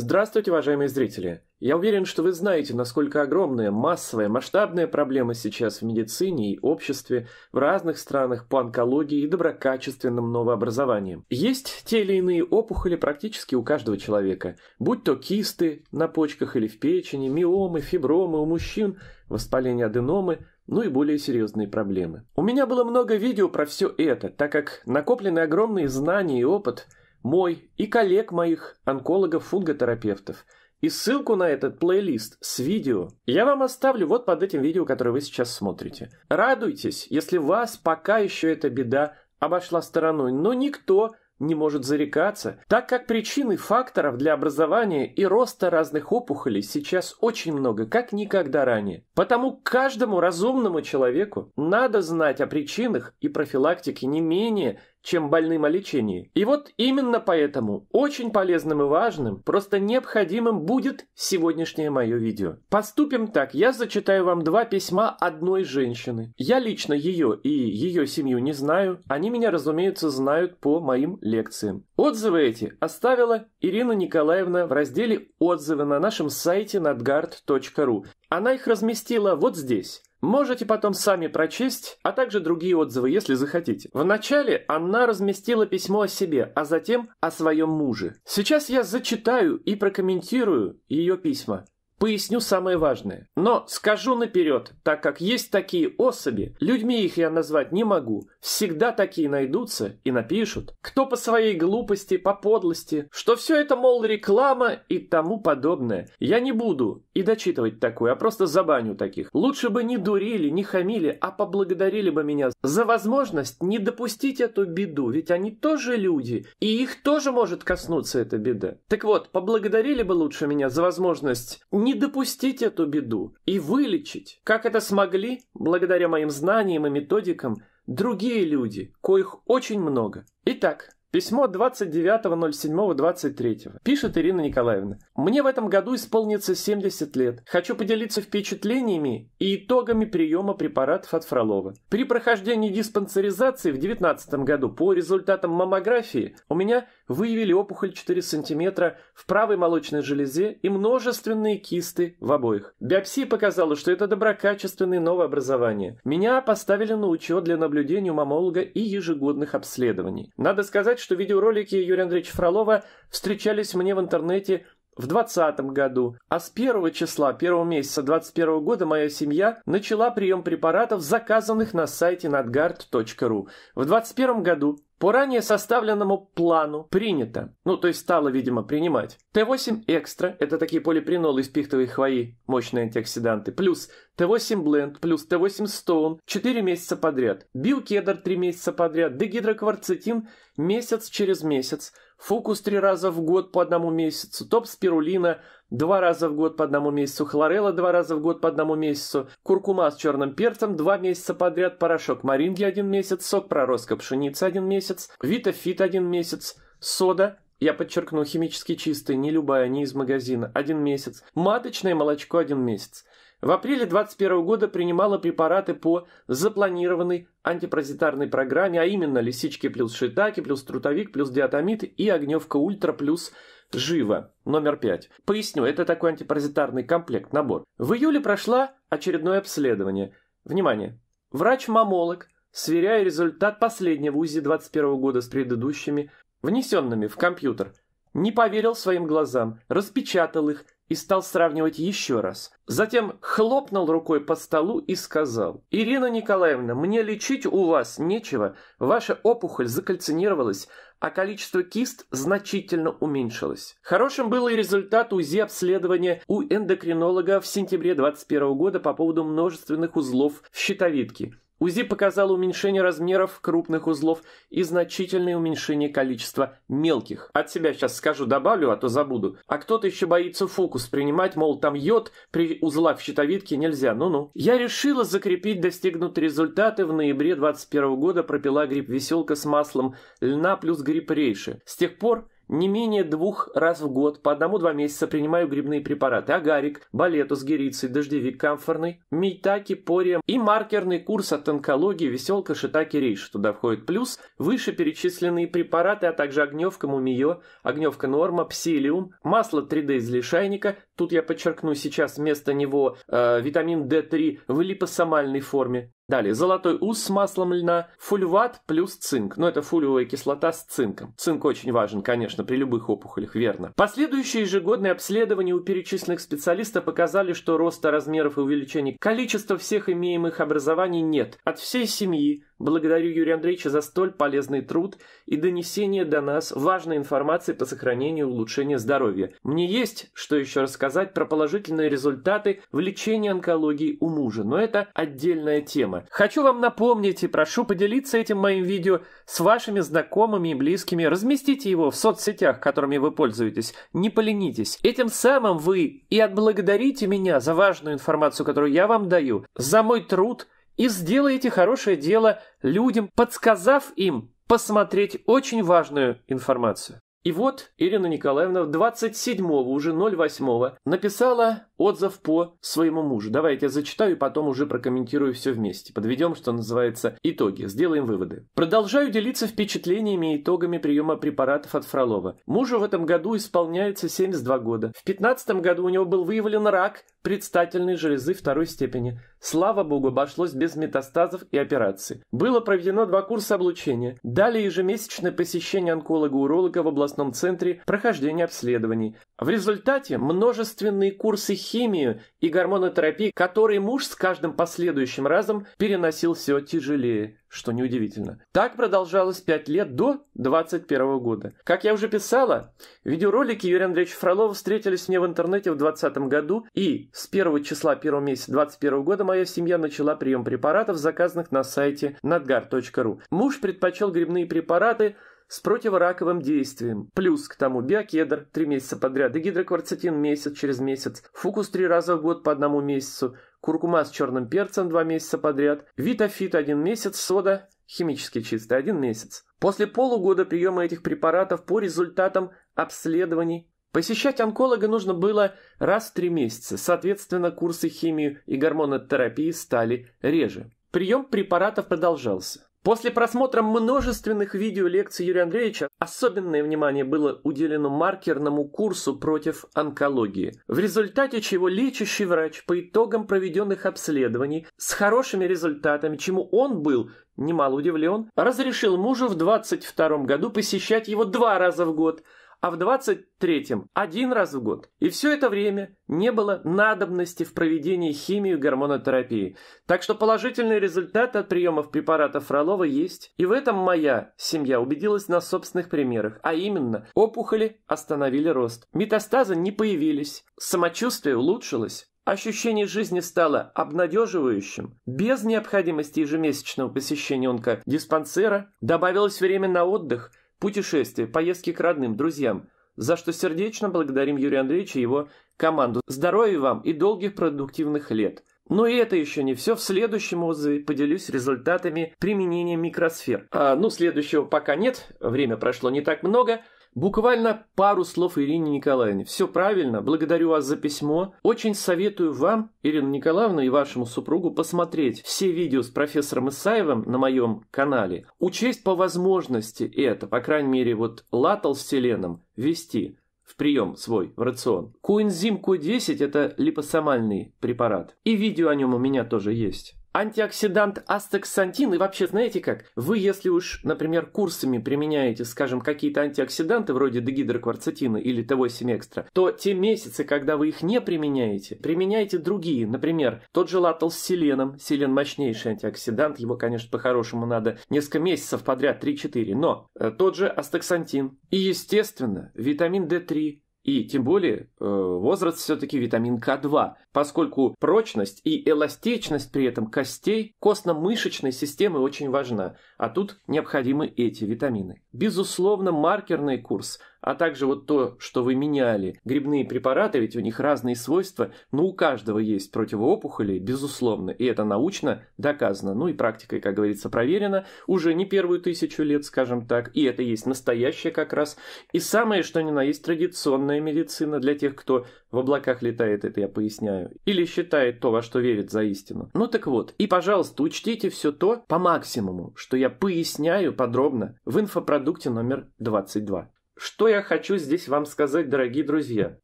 Здравствуйте, уважаемые зрители! Я уверен, что вы знаете, насколько огромная, массовая, масштабная проблема сейчас в медицине и обществе, в разных странах по онкологии и доброкачественным новообразованиям. Есть те или иные опухоли практически у каждого человека, будь то кисты на почках или в печени, миомы, фибромы у мужчин, воспаление аденомы, ну и более серьезные проблемы. У меня было много видео про все это, так как накопленные огромные знания и опыт – мой и коллег моих онкологов-фунготерапевтов. И ссылку на этот плейлист с видео я вам оставлю вот под этим видео, которое вы сейчас смотрите. Радуйтесь, если вас пока еще эта беда обошла стороной, но никто не может зарекаться, так как причин и факторов для образования и роста разных опухолей сейчас очень много, как никогда ранее. Потому каждому разумному человеку надо знать о причинах и профилактике не менее, чем больным о лечении. И вот именно поэтому очень полезным и важным, просто необходимым будет сегодняшнее мое видео. Поступим так, я зачитаю вам два письма одной женщины. Я лично ее и ее семью не знаю, они меня, разумеется, знают по моим лекциям. Отзывы эти оставила Ирина Николаевна в разделе «Отзывы» на нашем сайте надгard.ру. Она их разместила вот здесь. Можете потом сами прочесть, а также другие отзывы, если захотите. Вначале она разместила письмо о себе, а затем о своем муже. Сейчас я зачитаю и прокомментирую ее письма. Поясню самое важное. Но скажу наперед, так как есть такие особи, людьми их я назвать не могу, всегда такие найдутся и напишут, кто по своей глупости, по подлости, что все это, мол, реклама и тому подобное. Я не буду и дочитывать такую, а просто забаню таких. Лучше бы не дурили, не хамили, а поблагодарили бы меня за возможность не допустить эту беду, ведь они тоже люди, и их тоже может коснуться эта беда. Так вот, поблагодарили бы лучше меня за возможность не допустить эту беду и вылечить, как это смогли, благодаря моим знаниям и методикам, другие люди, коих очень много. Итак, Письмо 29.07.23. Пишет Ирина Николаевна. «Мне в этом году исполнится 70 лет. Хочу поделиться впечатлениями и итогами приема препаратов от Фролова. При прохождении диспансеризации в 2019 году по результатам маммографии у меня выявили опухоль 4 см в правой молочной железе и множественные кисты в обоих. Биопсия показала, что это доброкачественные новообразования. Меня поставили на учет для наблюдения у маммолога и ежегодных обследований. Надо сказать, сказать, что видеоролики Юрия Андреевича Фролова встречались мне в интернете в 2020 году, а с 1 числа первого месяца 2021 года моя семья начала прием препаратов, заказанных на сайте надгард.ру. В 2021 году по ранее составленному плану принято, ну то есть стало, видимо, принимать. Т8 экстра, это такие полипринолы из пихтовой хвои, мощные антиоксиданты, плюс Т8 бленд, плюс Т8 стоун 4 месяца подряд, биокедр 3 месяца подряд, дегидрокварцетин месяц через месяц – фукус три раза в год по одному месяцу, топ-спирулина два раза в год по одному месяцу, хлорелла два раза в год по одному месяцу, куркума с черным перцем два месяца подряд, порошок маринги один месяц, сок проростка пшеницы один месяц, витафит один месяц, сода я подчеркну, химически чистый, не любая, не из магазина, один месяц. Маточное молочко один месяц в апреле 2021 года принимала препараты по запланированной антипаразитарной программе, а именно лисички плюс шитаки, плюс трутовик, плюс диатомид и огневка ультра плюс живо, номер 5. Поясню, это такой антипаразитарный комплект, набор. В июле прошла очередное обследование. Внимание! Врач-мамолог, сверяя результат последнего УЗИ 2021 года с предыдущими, внесенными в компьютер, не поверил своим глазам, распечатал их, и стал сравнивать еще раз. Затем хлопнул рукой по столу и сказал, «Ирина Николаевна, мне лечить у вас нечего, ваша опухоль закальцинировалась, а количество кист значительно уменьшилось. Хорошим был и результат УЗИ обследования у эндокринолога в сентябре 2021 года по поводу множественных узлов в щитовидке – УЗИ показало уменьшение размеров крупных узлов и значительное уменьшение количества мелких. От себя сейчас скажу, добавлю, а то забуду. А кто-то еще боится фокус принимать, мол, там йод при узлах в щитовидке нельзя, ну-ну. Я решила закрепить достигнутые результаты. В ноябре 21 года пропила гриб веселка с маслом льна плюс гриб рейши. С тех пор не менее двух раз в год по одному-два месяца принимаю грибные препараты агарик, балетус, герицей, дождевик камфорный, мейтаки, пория и маркерный курс от онкологии веселка шитаки рейш. Туда входит плюс вышеперечисленные препараты, а также огневка мумиё, огневка норма, псилиум, масло 3D из лишайника, Тут я подчеркну сейчас вместо него э, витамин D3 в липосомальной форме. Далее, золотой ус с маслом льна, фульват плюс цинк. Но ну, это фулиевая кислота с цинком. Цинк очень важен, конечно, при любых опухолях, верно. Последующие ежегодные обследования у перечисленных специалистов показали, что роста размеров и увеличения количества всех имеемых образований нет. От всей семьи благодарю Юрия Андреевича за столь полезный труд и донесение до нас важной информации по сохранению и улучшению здоровья. Мне есть, что еще рассказать рассказать про положительные результаты в лечении онкологии у мужа, но это отдельная тема. Хочу вам напомнить и прошу поделиться этим моим видео с вашими знакомыми и близкими. Разместите его в соцсетях, которыми вы пользуетесь. Не поленитесь. Этим самым вы и отблагодарите меня за важную информацию, которую я вам даю, за мой труд и сделаете хорошее дело людям, подсказав им посмотреть очень важную информацию. И вот Ирина Николаевна 27-го, уже 08-го, написала отзыв по своему мужу. Давайте я зачитаю и потом уже прокомментирую все вместе. Подведем, что называется, итоги, сделаем выводы. Продолжаю делиться впечатлениями и итогами приема препаратов от Фролова. Мужу в этом году исполняется 72 года. В 2015 году у него был выявлен рак предстательной железы второй степени. Слава богу, обошлось без метастазов и операции. Было проведено два курса облучения. Далее ежемесячное посещение онколога-уролога в областном центре, прохождение обследований. В результате множественные курсы химию и гормонотерапии, которые муж с каждым последующим разом переносил все тяжелее, что неудивительно. Так продолжалось 5 лет до 21 года. Как я уже писала, видеоролики Юрия Андреевича Фролова встретились мне в интернете в 2020 году, и с 1 числа 1 месяца 21 года моя семья начала прием препаратов, заказанных на сайте nadgar.ru. Муж предпочел грибные препараты, с противораковым действием. Плюс к тому биокедр 3 месяца подряд, и гидрокварцетин месяц через месяц, фукус 3 раза в год по одному месяцу, куркума с черным перцем 2 месяца подряд, витофит 1 месяц, сода химически чистый 1 месяц. После полугода приема этих препаратов по результатам обследований Посещать онколога нужно было раз в три месяца, соответственно, курсы химию и гормонотерапии стали реже. Прием препаратов продолжался. После просмотра множественных видеолекций Юрия Андреевича особенное внимание было уделено маркерному курсу против онкологии, в результате чего лечащий врач по итогам проведенных обследований с хорошими результатами, чему он был немало удивлен, разрешил мужу в 22 году посещать его два раза в год – а в 23-м один раз в год. И все это время не было надобности в проведении химии гормонотерапии. Так что положительные результаты от приемов препаратов Фролова есть. И в этом моя семья убедилась на собственных примерах. А именно, опухоли остановили рост, метастазы не появились, самочувствие улучшилось, Ощущение жизни стало обнадеживающим. Без необходимости ежемесячного посещения онкодиспансера добавилось время на отдых, путешествия, поездки к родным, друзьям, за что сердечно благодарим Юрия Андреевича и его команду. Здоровья вам и долгих продуктивных лет. Но ну и это еще не все. В следующем отзыве поделюсь результатами применения микросфер. А, ну, следующего пока нет, время прошло не так много – Буквально пару слов Ирине Николаевне. Все правильно, благодарю вас за письмо. Очень советую вам, Ирина Николаевна, и вашему супругу посмотреть все видео с профессором Исаевым на моем канале. Учесть по возможности это, по крайней мере, вот латал с селеном вести в прием свой, в рацион. Коэнзим Q10 – это липосомальный препарат. И видео о нем у меня тоже есть антиоксидант астаксантин, и вообще, знаете как, вы если уж, например, курсами применяете, скажем, какие-то антиоксиданты вроде дегидрокварцетина или того 8 то те месяцы, когда вы их не применяете, применяйте другие, например, тот же латал с селеном, селен мощнейший антиоксидант, его, конечно, по-хорошему надо несколько месяцев подряд, 3-4, но э, тот же астаксантин. И, естественно, витамин D3, и тем более э, возраст все-таки витамин К2 поскольку прочность и эластичность при этом костей костно-мышечной системы очень важна, а тут необходимы эти витамины. Безусловно, маркерный курс, а также вот то, что вы меняли, грибные препараты, ведь у них разные свойства, но у каждого есть противоопухоли, безусловно, и это научно доказано, ну и практикой, как говорится, проверено уже не первую тысячу лет, скажем так, и это есть настоящее как раз. И самое, что ни на есть, традиционная медицина для тех, кто в облаках летает, это я поясняю или считает то, во что верит за истину. Ну так вот, и, пожалуйста, учтите все то по максимуму, что я поясняю подробно в инфопродукте номер 22. Что я хочу здесь вам сказать, дорогие друзья?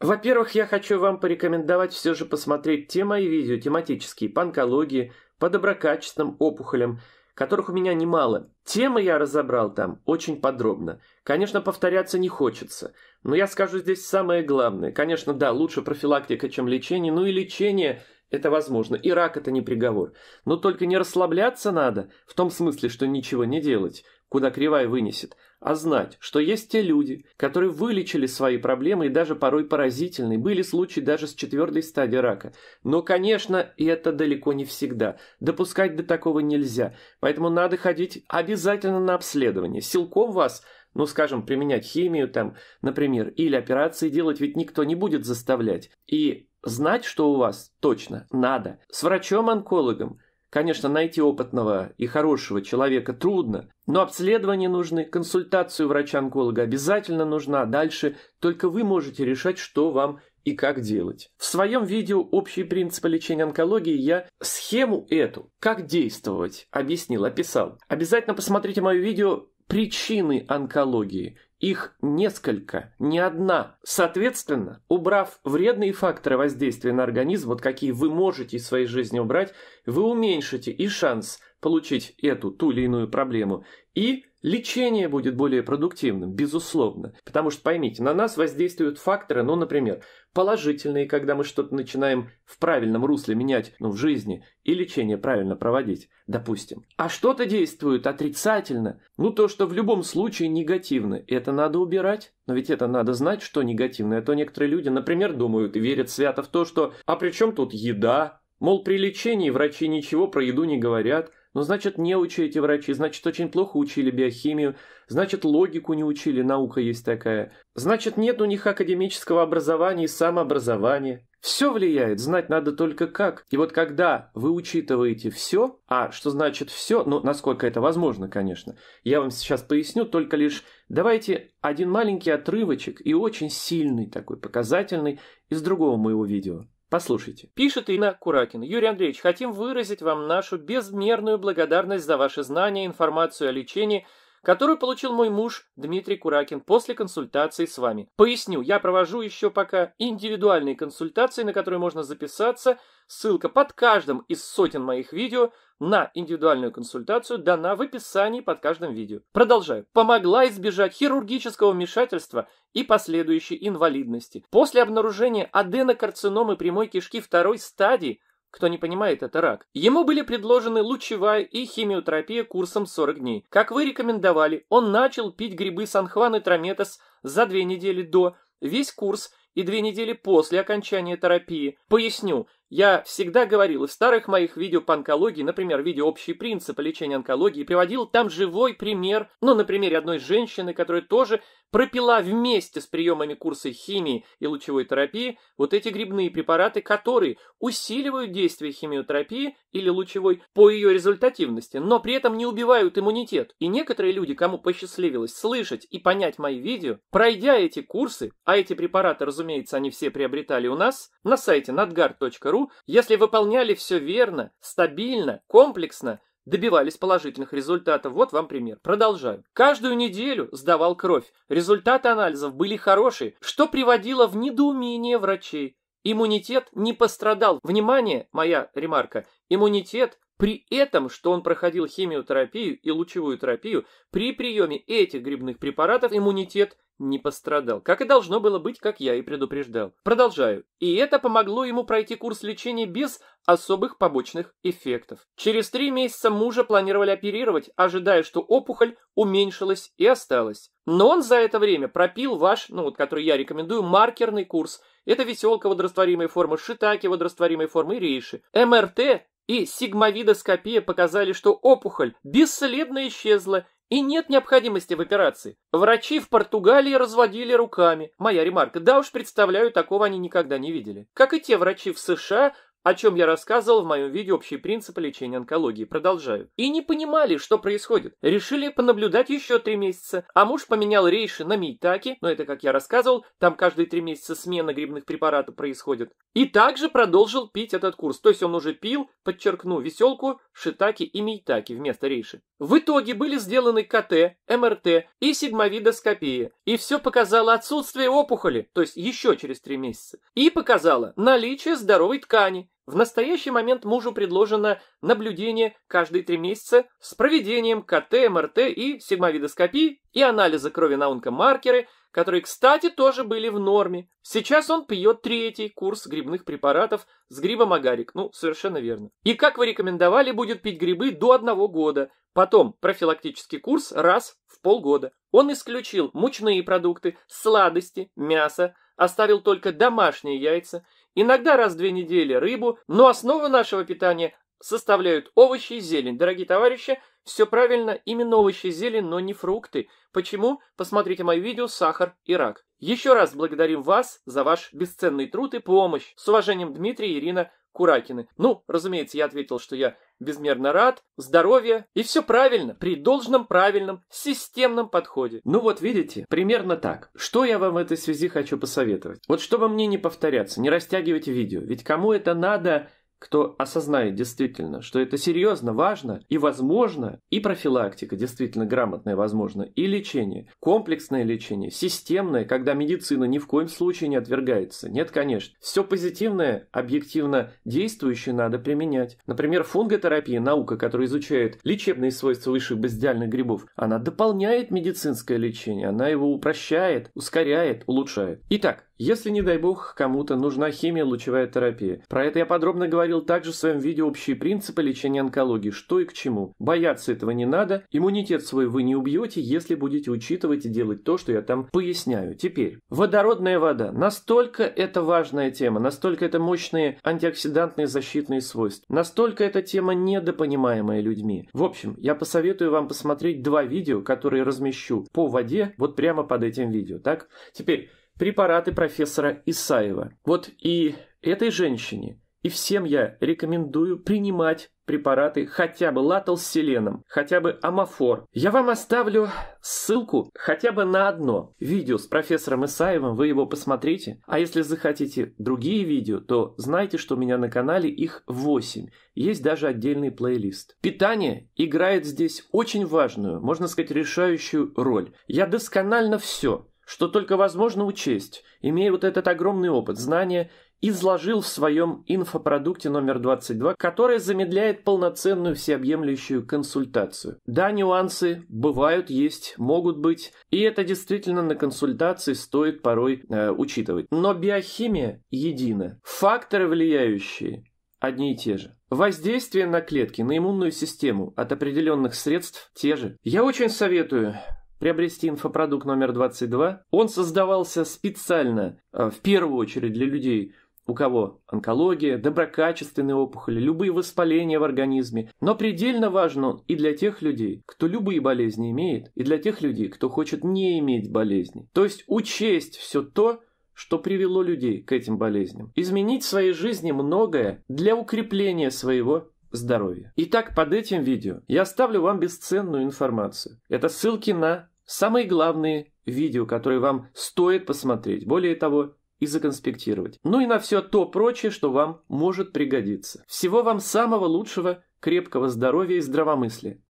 Во-первых, я хочу вам порекомендовать все же посмотреть те мои видео тематические по онкологии, по доброкачественным опухолям – которых у меня немало. Темы я разобрал там очень подробно. Конечно, повторяться не хочется, но я скажу здесь самое главное. Конечно, да, лучше профилактика, чем лечение, ну и лечение – это возможно, и рак – это не приговор. Но только не расслабляться надо, в том смысле, что ничего не делать – куда кривая вынесет, а знать, что есть те люди, которые вылечили свои проблемы и даже порой поразительные, были случаи даже с четвертой стадии рака. Но, конечно, и это далеко не всегда. Допускать до такого нельзя, поэтому надо ходить обязательно на обследование. Силком вас ну, скажем, применять химию там, например, или операции делать ведь никто не будет заставлять. И знать, что у вас точно надо. С врачом-онкологом – Конечно, найти опытного и хорошего человека трудно, но обследования нужны, консультацию врача-онколога обязательно нужна, дальше только вы можете решать, что вам и как делать. В своем видео «Общие принципы лечения онкологии» я схему эту, как действовать, объяснил, описал. Обязательно посмотрите мое видео «Причины онкологии» Их несколько, не одна. Соответственно, убрав вредные факторы воздействия на организм, вот какие вы можете из своей жизни убрать, вы уменьшите и шанс получить эту, ту или иную проблему, и лечение будет более продуктивным, безусловно. Потому что, поймите, на нас воздействуют факторы, ну, например, положительные, когда мы что-то начинаем в правильном русле менять, ну, в жизни, и лечение правильно проводить, допустим. А что-то действует отрицательно, ну, то, что в любом случае негативно, это надо убирать. Но ведь это надо знать, что негативное, а то некоторые люди, например, думают и верят свято в то, что «а при чем тут еда?» Мол, при лечении врачи ничего про еду не говорят, ну, значит, не учили эти врачи, значит, очень плохо учили биохимию, значит, логику не учили, наука есть такая. Значит, нет у них академического образования и самообразования. Все влияет, знать надо только как. И вот когда вы учитываете все, а что значит все, ну, насколько это возможно, конечно, я вам сейчас поясню, только лишь давайте один маленький отрывочек и очень сильный такой, показательный из другого моего видео. Послушайте. Пишет Инна Куракин. Юрий Андреевич, хотим выразить вам нашу безмерную благодарность за ваши знания, информацию о лечении, которую получил мой муж Дмитрий Куракин после консультации с вами. Поясню, я провожу еще пока индивидуальные консультации, на которые можно записаться. Ссылка под каждым из сотен моих видео на индивидуальную консультацию дана в описании под каждым видео. Продолжаю. Помогла избежать хирургического вмешательства и последующей инвалидности. После обнаружения аденокарциномы прямой кишки второй стадии кто не понимает, это рак. Ему были предложены лучевая и химиотерапия курсом 40 дней. Как вы рекомендовали, он начал пить грибы Санхван и Трометос за две недели до, весь курс и две недели после окончания терапии. Поясню, я всегда говорил, в старых моих видео по онкологии, например, видео «Общие принципы лечения онкологии», приводил там живой пример, ну, на примере одной женщины, которая тоже пропила вместе с приемами курса химии и лучевой терапии вот эти грибные препараты, которые усиливают действие химиотерапии или лучевой по ее результативности, но при этом не убивают иммунитет. И некоторые люди, кому посчастливилось слышать и понять мои видео, пройдя эти курсы, а эти препараты, разумеется, они все приобретали у нас, на сайте nadgard.ru, игру, если выполняли все верно, стабильно, комплексно, добивались положительных результатов. Вот вам пример. Продолжаю. Каждую неделю сдавал кровь. Результаты анализов были хорошие, что приводило в недоумение врачей. Иммунитет не пострадал. Внимание, моя ремарка. Иммунитет при этом, что он проходил химиотерапию и лучевую терапию, при приеме этих грибных препаратов иммунитет не пострадал, как и должно было быть, как я и предупреждал. Продолжаю. И это помогло ему пройти курс лечения без особых побочных эффектов. Через три месяца мужа планировали оперировать, ожидая, что опухоль уменьшилась и осталась. Но он за это время пропил ваш, ну вот, который я рекомендую, маркерный курс. Это веселка водорастворимой формы, шитаки водорастворимой формы рейши. МРТ и сигмовидоскопия показали, что опухоль бесследно исчезла и нет необходимости в операции. Врачи в Португалии разводили руками. Моя ремарка. Да уж, представляю, такого они никогда не видели. Как и те врачи в США, о чем я рассказывал в моем видео «Общие принципы лечения онкологии». Продолжаю. И не понимали, что происходит. Решили понаблюдать еще три месяца, а муж поменял рейши на мейтаки, но это, как я рассказывал, там каждые три месяца смена грибных препаратов происходит. И также продолжил пить этот курс, то есть он уже пил, подчеркну, веселку, шитаки и мейтаки вместо рейши. В итоге были сделаны КТ, МРТ и сигмовидоскопия, и все показало отсутствие опухоли, то есть еще через три месяца, и показало наличие здоровой ткани, в настоящий момент мужу предложено наблюдение каждые три месяца с проведением КТ, МРТ и сигмовидоскопии и анализа крови на онкомаркеры, которые, кстати, тоже были в норме. Сейчас он пьет третий курс грибных препаратов с грибом агарик. Ну, совершенно верно. И, как вы рекомендовали, будет пить грибы до одного года. Потом профилактический курс раз в полгода. Он исключил мучные продукты, сладости, мясо, оставил только домашние яйца иногда раз в две недели рыбу, но основу нашего питания составляют овощи и зелень. Дорогие товарищи, все правильно, именно овощи и зелень, но не фрукты. Почему? Посмотрите мое видео «Сахар и рак». Еще раз благодарим вас за ваш бесценный труд и помощь. С уважением, Дмитрий и Ирина Куракины. Ну, разумеется, я ответил, что я безмерно рад, здоровье и все правильно, при должном правильном системном подходе. Ну вот видите, примерно так. Что я вам в этой связи хочу посоветовать? Вот чтобы мне не повторяться, не растягивать видео, ведь кому это надо кто осознает действительно, что это серьезно, важно и возможно, и профилактика действительно грамотная возможно, и лечение, комплексное лечение, системное, когда медицина ни в коем случае не отвергается. Нет, конечно. Все позитивное, объективно действующее надо применять. Например, фунготерапия, наука, которая изучает лечебные свойства высших базидиальных грибов, она дополняет медицинское лечение, она его упрощает, ускоряет, улучшает. Итак, если, не дай бог, кому-то нужна химия лучевая терапия. Про это я подробно говорил также в своем видео «Общие принципы лечения онкологии. Что и к чему». Бояться этого не надо. Иммунитет свой вы не убьете, если будете учитывать и делать то, что я там поясняю. Теперь. Водородная вода. Настолько это важная тема, настолько это мощные антиоксидантные защитные свойства, настолько эта тема недопонимаемая людьми. В общем, я посоветую вам посмотреть два видео, которые размещу по воде вот прямо под этим видео. Так? Теперь, препараты профессора Исаева. Вот и этой женщине, и всем я рекомендую принимать препараты хотя бы латал с селеном, хотя бы амофор. Я вам оставлю ссылку хотя бы на одно видео с профессором Исаевым, вы его посмотрите. А если захотите другие видео, то знайте, что у меня на канале их 8. Есть даже отдельный плейлист. Питание играет здесь очень важную, можно сказать, решающую роль. Я досконально все что только возможно учесть, имея вот этот огромный опыт, знания, изложил в своем инфопродукте номер 22, который замедляет полноценную всеобъемлющую консультацию. Да, нюансы бывают, есть, могут быть, и это действительно на консультации стоит порой э, учитывать. Но биохимия едина. Факторы, влияющие, одни и те же. Воздействие на клетки, на иммунную систему от определенных средств те же. Я очень советую приобрести инфопродукт номер 22. Он создавался специально, э, в первую очередь, для людей, у кого онкология, доброкачественные опухоли, любые воспаления в организме. Но предельно важно он и для тех людей, кто любые болезни имеет, и для тех людей, кто хочет не иметь болезни. То есть учесть все то, что привело людей к этим болезням. Изменить в своей жизни многое для укрепления своего здоровья. Итак, под этим видео я оставлю вам бесценную информацию. Это ссылки на самые главные видео, которые вам стоит посмотреть. Более того, и законспектировать. Ну и на все то прочее, что вам может пригодиться. Всего вам самого лучшего, крепкого здоровья и здравомыслия.